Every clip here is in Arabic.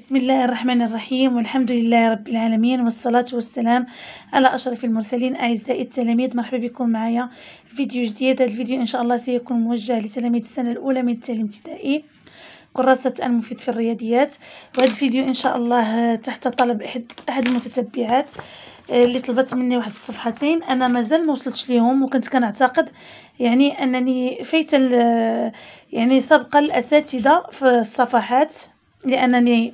بسم الله الرحمن الرحيم والحمد لله رب العالمين والصلاة والسلام على أشرف المرسلين أعزائي التلاميذ مرحبا بكم معايا فيديو جديد هذا الفيديو إن شاء الله سيكون موجه لتلاميذ السنة الأولى من التعليم الابتدائي كراسة المفيد في الرياضيات وهذا الفيديو إن شاء الله تحت طلب أحد, أحد المتتبعات آه، اللي طلبت مني واحد الصفحتين انا مازال ما وصلتش ليهم وكنت كنعتقد يعني انني فيت آه، يعني سبق الاساتذه في الصفحات لانني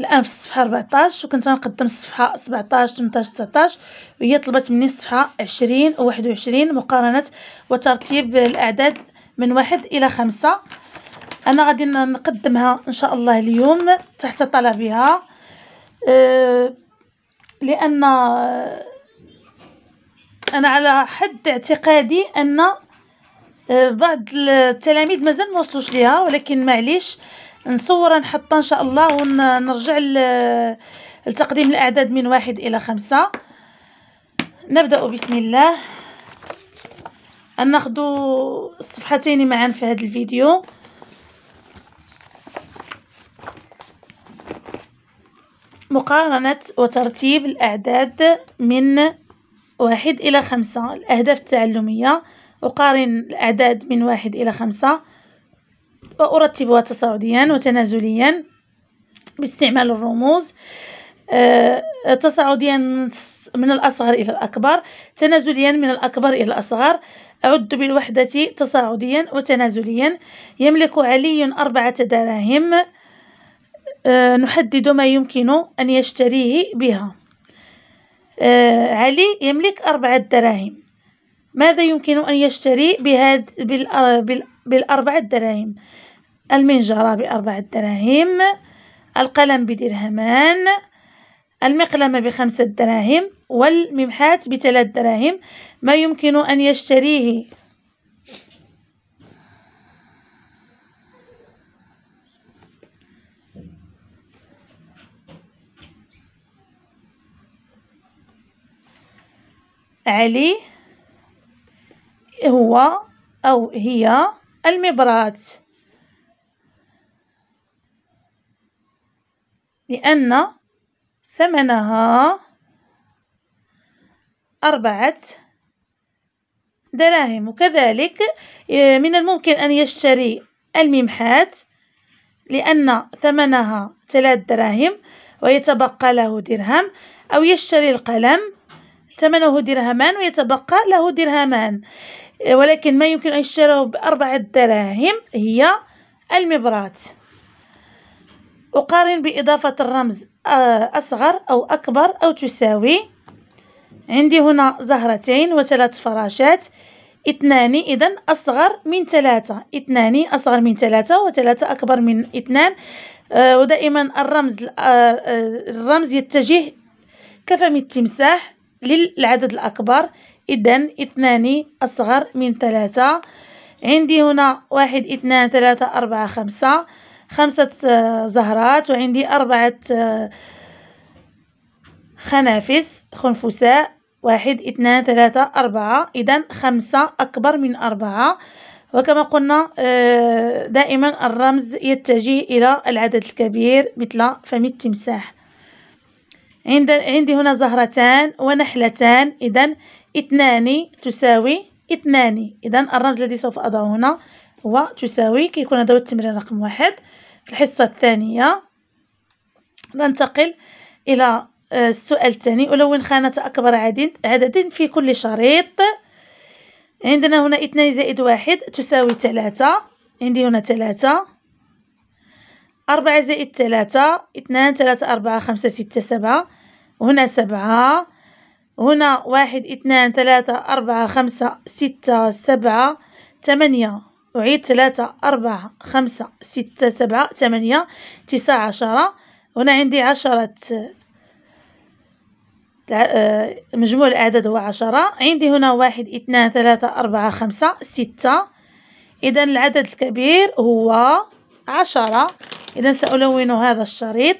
الان في الصفحه 14 وكنت غنقدم الصفحه 17 18 19 وهي طلبت مني الصفحه 20 و 21 مقارنه وترتيب الاعداد من واحد الى خمسة انا غادي نقدمها ان شاء الله اليوم تحت طلبها أه، لان انا على حد اعتقادي ان أه، بعض التلاميذ مازال ما وصلوش ليها ولكن معليش نصور نحطها ان شاء الله ونرجع لتقديم الاعداد من واحد الى خمسة نبدأ بسم الله ناخذ الصفحتين معا في هذا الفيديو مقارنة وترتيب الأعداد من واحد إلى خمسة الأهداف التعلمية أقارن الأعداد من واحد إلى خمسة وأرتبها تصاعديا وتنازليا باستعمال الرموز آه، تصاعديا من الأصغر إلى الأكبر تنازليا من الأكبر إلى الأصغر أعد بالوحدة تصاعديا وتنازليا يملك علي أربعة دراهم أه نحدد ما يمكن أن يشتريه بها أه علي يملك أربعة دراهم ماذا يمكن أن يشتري بهاد بالأربعة دراهم المنجرة بأربعة دراهم القلم بدرهمان المقلمة بخمسة دراهم والممحات بثلاث دراهم ما يمكن أن يشتريه علي هو أو هي المبرات لأن ثمنها أربعة دراهم وكذلك آه، من الممكن أن يشتري الممحات لأن ثمنها ثلاث دراهم ويتبقى له درهم أو يشتري القلم ثمنه درهمان ويتبقى له درهمان ولكن ما يمكن أن يشتروه بأربعة دراهم هي المبرات أقارن بإضافة الرمز آه، أصغر أو أكبر أو تساوي عندي هنا زهرتين وثلاث فراشات اثنان إذا أصغر من ثلاثة اثنان أصغر من ثلاثة وثلاثة أكبر من اثنان آه ودائما الرمز آه آه الرمز يتجه كفم التمساح للعدد الأكبر إذا اثنان أصغر من ثلاثة عندي هنا واحد اثنان ثلاثة أربعة خمسة خمسة زهرات وعندي أربعة آه، خنافس خنفساء واحد اثنان ثلاثة أربعة إذا خمسة أكبر من أربعة وكما قلنا آه، دائما الرمز يتجه إلى العدد الكبير مثل فم التمساح عند عندي هنا زهرتان ونحلتان إذا اثنان تساوي اثنان إذا الرمز الذي سوف أضعه هنا هو تساوي كيكون هذا هو التمرين رقم واحد في الحصة الثانية ننتقل إلى آه، السؤال الثاني ألون خانة أكبر عدد عدد في كل شريط عندنا هنا اثنان زائد واحد تساوي ثلاثة عندي هنا ثلاثة أربعة زائد ثلاثة اثنان ثلاثة أربعة خمسة ستة سبعة هنا سبعة هنا واحد اثنان ثلاثة أربعة خمسة ستة سبعة ثمانية أعيد ثلاثة أربعة خمسة ستة سبعة ثمانية تسعة عشرة هنا عندي عشرة آه، مجموع الأعداد هو عشرة عندي هنا واحد اثنان ثلاثة أربعة خمسة ستة إذا العدد الكبير هو عشرة إذا سألون هذا الشريط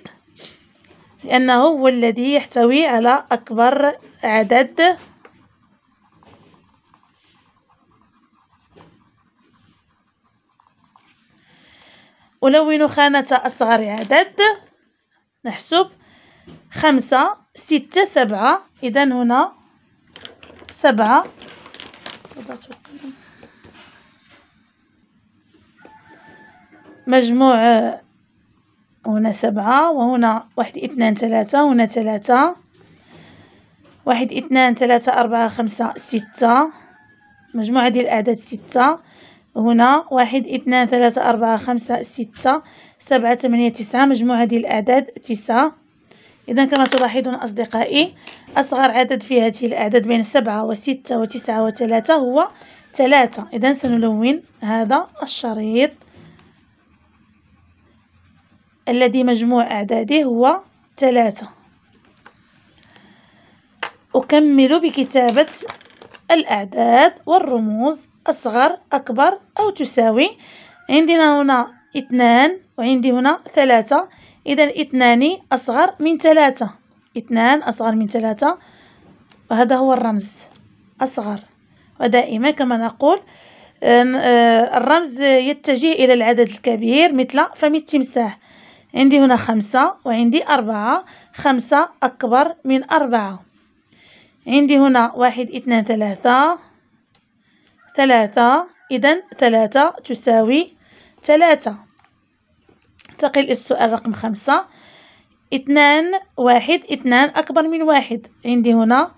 لأنه هو الذي يحتوي على أكبر عدد ألون خانة أصغر عدد نحسب خمسة ستة سبعة إذا هنا سبعة مجموع هنا سبعة وهنا واحد اثنان ثلاثة هنا ثلاثة واحد اثنان ثلاثة أربعة خمسة ستة مجموعة ديال الأعداد ستة هنا واحد اثنان ثلاثة أربعة خمسة ستة سبعة ثمانية تسعة مجموعة ديال الأعداد تسعة إذا كما تلاحظون أصدقائي أصغر عدد في هذه الأعداد بين سبعة وستة وتسعة وثلاثة هو ثلاثة إذا سنلون هذا الشريط الذي مجموع أعداده هو ثلاثة أكمل بكتابة الأعداد والرموز أصغر أكبر أو تساوي عندنا هنا اثنان وعندي هنا ثلاثة إذا اثنان أصغر من ثلاثة اثنان أصغر من ثلاثة وهذا هو الرمز أصغر ودائما كما نقول آه، الرمز يتجه إلى العدد الكبير مثل فم التمساح عندي هنا خمسة وعندي أربعة خمسة أكبر من أربعة عندي هنا واحد اثنان ثلاثة ثلاثة إذا ثلاثة تساوي ثلاثة تقل السؤال رقم خمسة اثنان واحد اثنان أكبر من واحد عندي هنا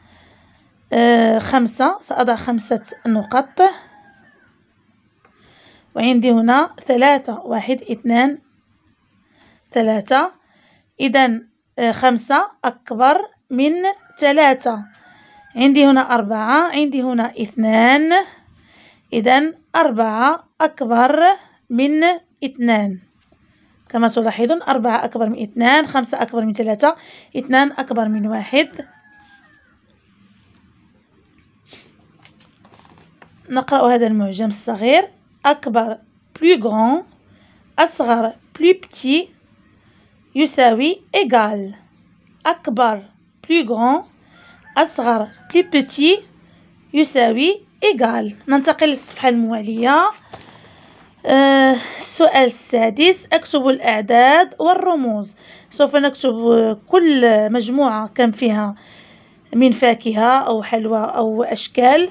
آه، خمسة سأضع خمسة نقط وعندي هنا ثلاثة واحد اثنان ثلاثة إذا آه، خمسة أكبر من ثلاثة عندي هنا أربعة عندي هنا اثنان إذا أربعة أكبر من اثنان كما تلاحظون أربعة أكبر من اثنان خمسة أكبر من ثلاثة اثنان أكبر من واحد نقرأ هذا المعجم الصغير أكبر plus grand أصغر plus petit يساوي إيغال أكبر بلو grand أصغر بلو بتي يساوي إيغال ننتقل للصفحة الموالية آه، السؤال السادس اكتب الأعداد والرموز سوف نكتب كل مجموعة كان فيها من فاكهة أو حلوى أو أشكال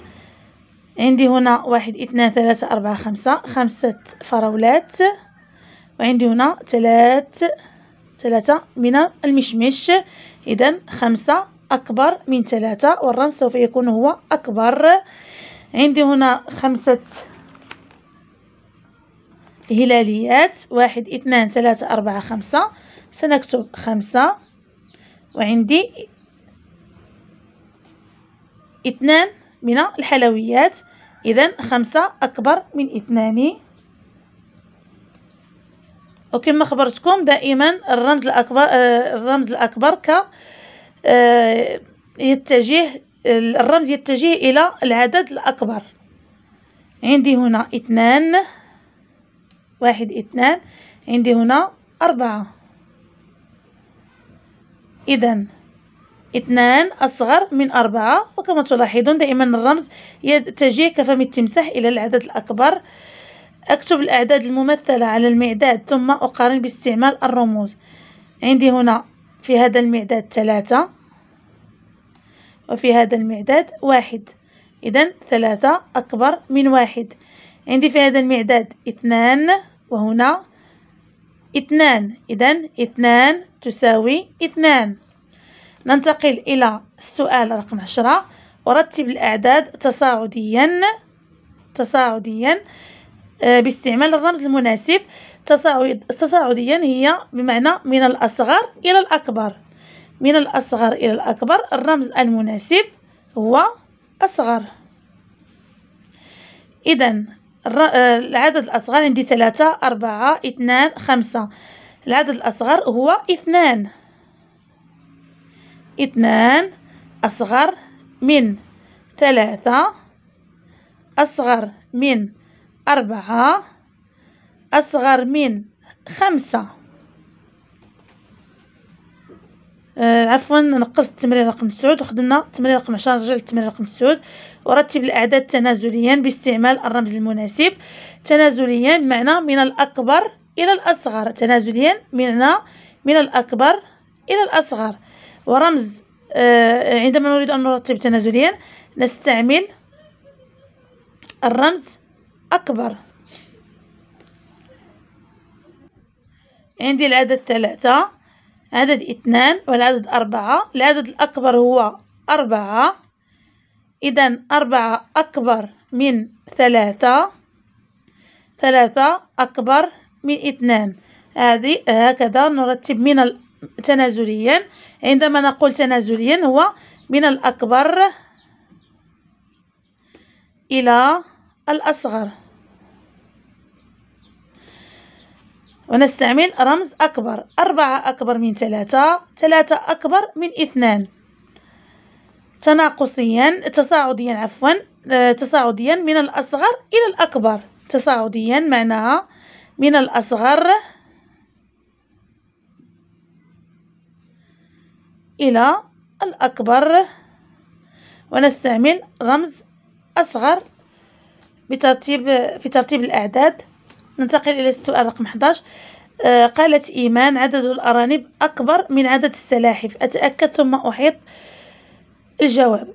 عندي هنا واحد اثنان ثلاثة أربعة خمسة خمسة فراولات وعندي هنا ثلاث ثلاثة من المشمش إذا خمسة أكبر من ثلاثة والرمز سوف يكون هو أكبر عندي هنا خمسة هلاليات واحد اثنان ثلاثة أربعة خمسة سنكتب خمسة وعندي اثنان من الحلويات إذا خمسة أكبر من اثنان وكما خبرتكم دائما الرمز الأكبر آه، الرمز الأكبر ك آه، يتجه الرمز يتجه إلى العدد الأكبر عندي هنا اثنان واحد اثنان عندي هنا أربعة إذا اثنان أصغر من أربعة وكما تلاحظون دائما الرمز يتجه كفم التمساح إلى العدد الأكبر أكتب الأعداد الممثلة على المعداد ثم أقارن باستعمال الرموز عندي هنا في هذا المعداد ثلاثة وفي هذا المعداد واحد إذا ثلاثة أكبر من واحد عندي في هذا المعداد اثنان وهنا اثنان إذا اثنان تساوي اثنان ننتقل إلى السؤال رقم عشرة ورتب الأعداد تصاعديا تصاعديا آه، باستعمال الرمز المناسب تصاعديا هي بمعنى من الأصغر إلى الأكبر من الأصغر إلى الأكبر الرمز المناسب هو أصغر إذا آه، العدد الأصغر عندي ثلاثة أربعة اثنان خمسة العدد الأصغر هو اثنان اثنان أصغر من ثلاثة أصغر من أربعة أصغر من خمسة آه عفوا نقص التمرين رقم تسعود وخدمنا التمرين رقم عشرة نرجع للتمرين رقم تسعود ورتب الأعداد تنازليا باستعمال الرمز المناسب تنازليا بمعنى من الأكبر إلى الأصغر تنازليا بمعنى من الأكبر إلى الأصغر ورمز آه عندما نريد أن نرتب تنازليا نستعمل الرمز أكبر عندي العدد ثلاثة عدد اثنان والعدد أربعة العدد الأكبر هو أربعة إذا أربعة أكبر من ثلاثة ثلاثة أكبر من اثنان هذه هكذا نرتب من تنازليا عندما نقول تنازليا هو من الأكبر إلى الأصغر ونستعمل رمز أكبر أربعة أكبر من ثلاثة ثلاثة أكبر من اثنان تناقصيا تصاعديا عفوا آه، تصاعديا من الأصغر إلى الأكبر تصاعديا معناها من الأصغر إلى الأكبر ونستعمل رمز أصغر بترتيب في ترتيب الأعداد ننتقل إلى السؤال رقم 11 آه، قالت إيمان عدد الأرانب أكبر من عدد السلاحف أتأكد ثم أحيط الجواب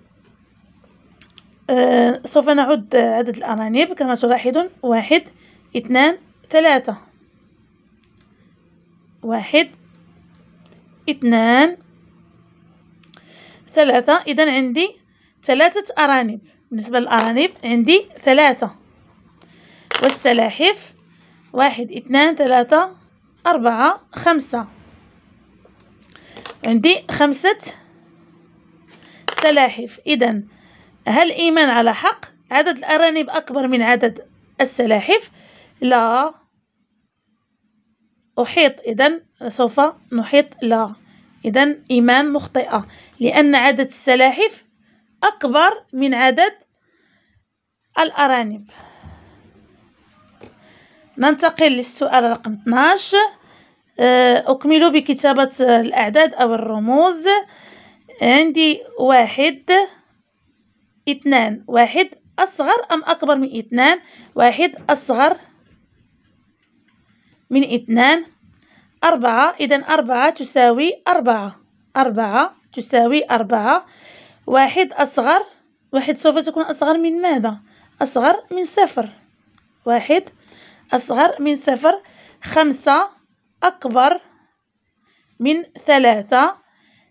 آه، سوف نعد عدد الأرانب كما تلاحظون واحد اثنان ثلاثة واحد اثنان ثلاثة إذا عندي ثلاثة أرانب بالنسبة للأرانب عندي ثلاثة والسلاحف واحد اثنان ثلاثة أربعة خمسة عندي خمسة سلاحف إذا هل إيمان على حق عدد الأرانب أكبر من عدد السلاحف لا أحيط إذا سوف نحيط لا إذا إيمان مخطئة لأن عدد السلاحف أكبر من عدد الأرانب ننتقل للسؤال رقم 12 آه، أكمل بكتابة الأعداد أو الرموز عندي واحد اثنان واحد أصغر أم أكبر من اثنان واحد أصغر من اثنان أربعة إذا أربعة تساوي أربعة أربعة تساوي أربعة واحد أصغر واحد سوف تكون أصغر من ماذا أصغر من صفر واحد أصغر من صفر خمسة أكبر من ثلاثة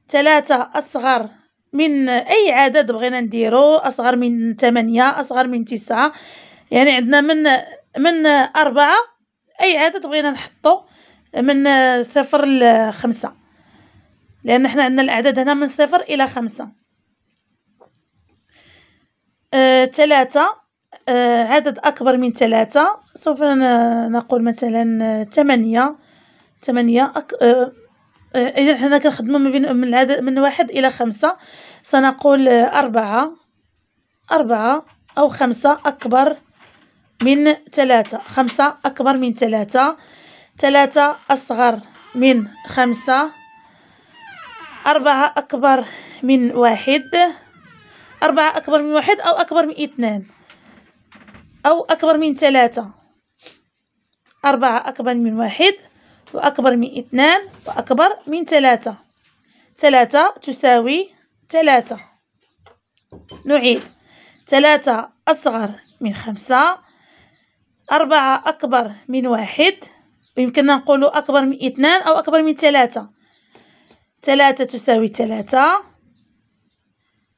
ثلاثة أصغر من أي عدد بغينا نديرو أصغر من ثمانية أصغر من تسعة يعني عندنا من من أربعة أي عدد بغينا نحطو من صفر لخمسة لأن احنا عندنا الأعداد هنا من صفر إلى خمسة آه، ثلاثة آه، عدد أكبر من ثلاثة سوف نقول مثلا ثمانية ثمانية أك... آه، آه، إذا حنا كنخدمو من بين من العدد من واحد إلى خمسة سنقول أربعة أربعة أو خمسة أكبر من ثلاثة خمسة أكبر من ثلاثة ثلاثة أصغر من خمسة أربعة أكبر من واحد أربعة أكبر من واحد أو أكبر من اثنان أو أكبر من ثلاثة أربعة أكبر من واحد وأكبر من اثنان وأكبر من ثلاثة ثلاثة تساوي ثلاثة نعيد ثلاثة أصغر من خمسة أربعة أكبر من واحد ويمكننا نقول أكبر من اثنان أو أكبر من ثلاثة ثلاثة تساوي ثلاثة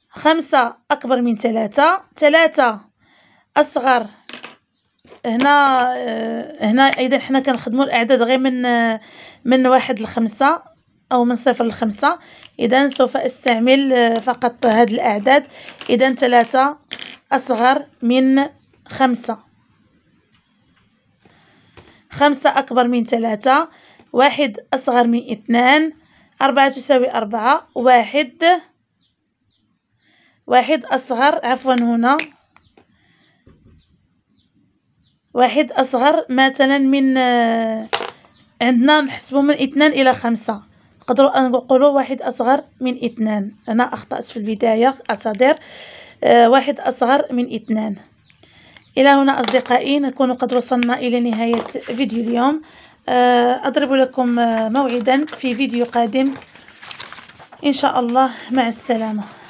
خمسة أكبر من ثلاثة ثلاثة اصغر هنا آه، هنا ايضا حنا كنخدموا الاعداد غير من آه، من واحد لخمسة او من صفر لخمسة اذا سوف استعمل آه، فقط هاد الاعداد اذا ثلاثة اصغر من خمسة خمسة اكبر من ثلاثة واحد اصغر من اثنان أربعة تساوي أربعة واحد واحد أصغر عفوا هنا واحد اصغر مثلا من آه، عندنا نحسبو من اثنان الى خمسة نقدروا نقولوا واحد اصغر من اثنان انا اخطات في البدايه اصدر آه، واحد اصغر من اثنان الى هنا اصدقائي نكون قد وصلنا الى نهايه فيديو اليوم آه، اضرب لكم موعدا في فيديو قادم ان شاء الله مع السلامه